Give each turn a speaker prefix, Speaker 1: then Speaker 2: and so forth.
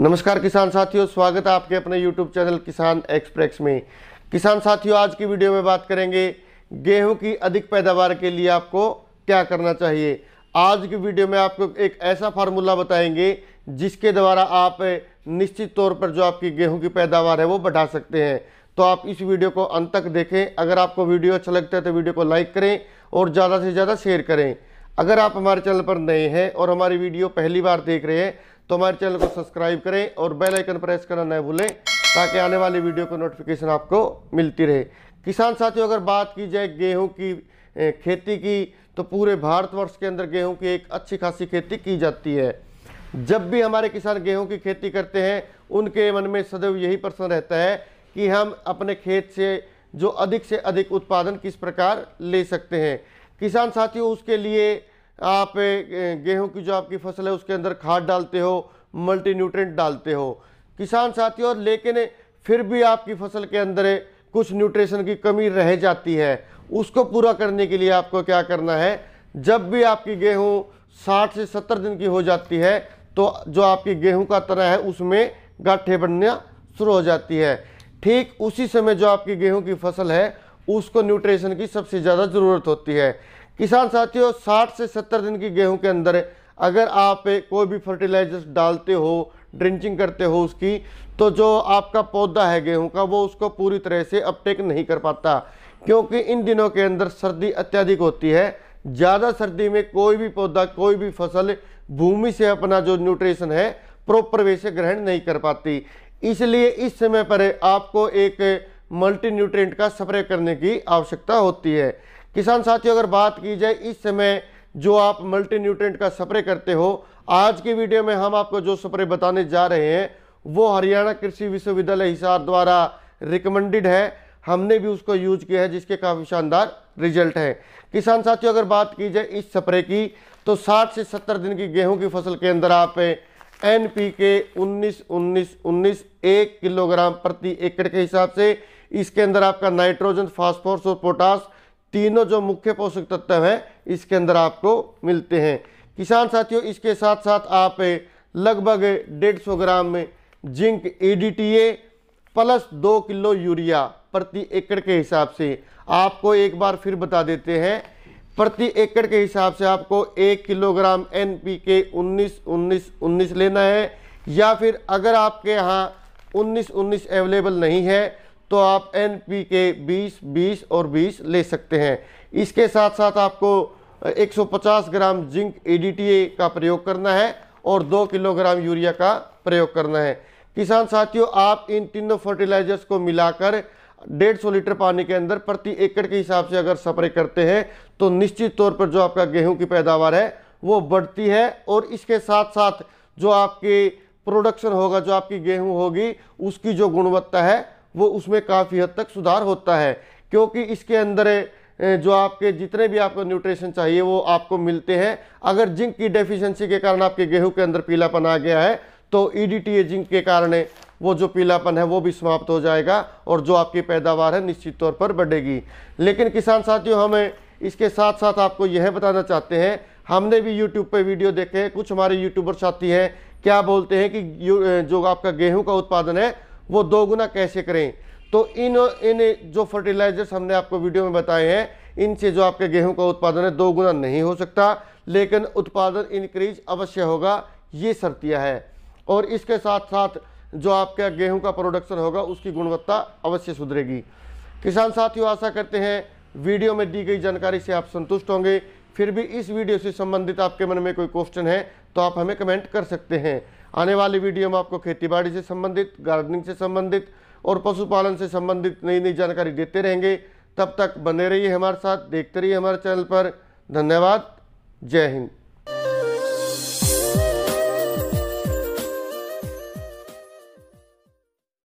Speaker 1: नमस्कार किसान साथियों स्वागत है आपके अपने YouTube चैनल किसान एक्सप्रेस में किसान साथियों आज की वीडियो में बात करेंगे गेहूं की अधिक पैदावार के लिए आपको क्या करना चाहिए आज की वीडियो में आपको एक ऐसा फार्मूला बताएंगे जिसके द्वारा आप निश्चित तौर पर जो आपकी गेहूं की पैदावार है वो बढ़ा सकते हैं तो आप इस वीडियो को अंत तक देखें अगर आपको वीडियो अच्छा लगता है तो वीडियो को लाइक करें और ज़्यादा से ज़्यादा शेयर करें अगर आप हमारे चैनल पर नए हैं और हमारी वीडियो पहली बार देख रहे हैं तो हमारे चैनल को सब्सक्राइब करें और बेल आइकन प्रेस करना न भूलें ताकि आने वाली वीडियो को नोटिफिकेशन आपको मिलती रहे किसान साथियों अगर बात की जाए गेहूं की खेती की तो पूरे भारतवर्ष के अंदर गेहूं की एक अच्छी खासी खेती की जाती है जब भी हमारे किसान गेहूँ की खेती करते हैं उनके मन में सदैव यही प्रश्न रहता है कि हम अपने खेत से जो अधिक से अधिक उत्पादन किस प्रकार ले सकते हैं किसान साथियों उसके लिए आप गेहूं की जो आपकी फसल है उसके अंदर खाद डालते हो मल्टी न्यूट्रेंट डालते हो किसान साथियों लेकिन फिर भी आपकी फसल के अंदर कुछ न्यूट्रिशन की कमी रह जाती है उसको पूरा करने के लिए आपको क्या करना है जब भी आपकी गेहूं 60 से 70 दिन की हो जाती है तो जो आपकी गेहूं का तना है उसमें गाठे बनना शुरू हो जाती है ठीक उसी समय जो आपकी गेहूं की फसल है उसको न्यूट्रिशन की सबसे ज़्यादा ज़रूरत होती है किसान साथियों 60 से 70 दिन की गेहूं के अंदर अगर आप कोई भी फर्टिलाइजर्स डालते हो ड्रिंचिंग करते हो उसकी तो जो आपका पौधा है गेहूं का वो उसको पूरी तरह से अपटेक नहीं कर पाता क्योंकि इन दिनों के अंदर सर्दी अत्यधिक होती है ज़्यादा सर्दी में कोई भी पौधा कोई भी फसल भूमि से अपना जो न्यूट्रिशन है प्रॉपर वे से ग्रहण नहीं कर पाती इसलिए इस समय पर आपको एक मल्टी न्यूट्रिएंट का स्प्रे करने की आवश्यकता होती है किसान साथियों अगर बात की जाए इस समय जो आप मल्टी न्यूट्रेंट का स्प्रे करते हो आज की वीडियो में हम आपको जो स्प्रे बताने जा रहे हैं वो हरियाणा कृषि विश्वविद्यालय हिसार द्वारा रिकमेंडेड है हमने भी उसको यूज किया है जिसके काफ़ी शानदार रिजल्ट है किसान साथियों अगर बात की जाए इस स्प्रे की तो 60 से 70 दिन की गेहूं की फसल के अंदर आप एन पी के उन्नीस उन्नीस उन्नीस एक किलोग्राम प्रति एकड़ के हिसाब से इसके अंदर आपका नाइट्रोजन फास्फोरस और पोटास तीनों जो मुख्य पोषक तत्व हैं इसके अंदर आपको मिलते हैं किसान साथियों इसके साथ साथ आप लगभग डेढ़ सौ ग्राम में जिंक ए प्लस दो किलो यूरिया प्रति एकड़ के हिसाब से आपको एक बार फिर बता देते हैं प्रति एकड़ के हिसाब से आपको एक किलोग्राम एन पी के उन्नीस उन्नीस उन्नीस लेना है या फिर अगर आपके यहाँ उन्नीस उन्नीस अवेलेबल नहीं है तो आप एन पी के बीस बीस और बीस ले सकते हैं इसके साथ साथ आपको 150 ग्राम जिंक ए का प्रयोग करना है और दो किलोग्राम यूरिया का प्रयोग करना है किसान साथियों आप इन तीनों फर्टिलाइजर्स को मिलाकर डेढ़ सौ लीटर पानी के अंदर प्रति एकड़ के हिसाब से अगर स्प्रे करते हैं तो निश्चित तौर पर जो आपका गेहूं की पैदावार है वो बढ़ती है और इसके साथ साथ जो आपके प्रोडक्शन होगा जो आपकी गेहूँ होगी उसकी जो गुणवत्ता है वो उसमें काफ़ी हद तक सुधार होता है क्योंकि इसके अंदर जो आपके जितने भी आपको न्यूट्रिशन चाहिए वो आपको मिलते हैं अगर जिंक की डेफिशिएंसी के कारण आपके गेहूं के अंदर पीलापन आ गया है तो ईडीटीए e जिंक के कारण वो जो पीलापन है वो भी समाप्त हो जाएगा और जो आपकी पैदावार है निश्चित तौर पर बढ़ेगी लेकिन किसान साथियों हमें इसके साथ साथ आपको यह बताना चाहते हैं हमने भी यूट्यूब पर वीडियो देखे हैं कुछ हमारे यूट्यूबर साथी हैं क्या बोलते हैं कि जो आपका गेहूँ का उत्पादन है वो दोगुना कैसे करें तो इन इन जो फर्टिलाइजर्स हमने आपको वीडियो में बताए हैं इनसे जो आपके गेहूं का उत्पादन है दो गुना नहीं हो सकता लेकिन उत्पादन इनक्रीज अवश्य होगा ये शर्तियाँ है और इसके साथ साथ जो आपका गेहूँ का प्रोडक्शन होगा उसकी गुणवत्ता अवश्य सुधरेगी किसान साथियों आशा करते हैं वीडियो में दी गई जानकारी से आप संतुष्ट होंगे फिर भी इस वीडियो से संबंधित आपके मन में कोई क्वेश्चन है तो आप हमें कमेंट कर सकते हैं आने वाली वीडियो में आपको खेतीबाड़ी से संबंधित गार्डनिंग से संबंधित और पशुपालन से संबंधित नई नई जानकारी देते रहेंगे तब तक बने रहिए हमारे साथ देखते रहिए हमारे चैनल पर धन्यवाद जय हिंद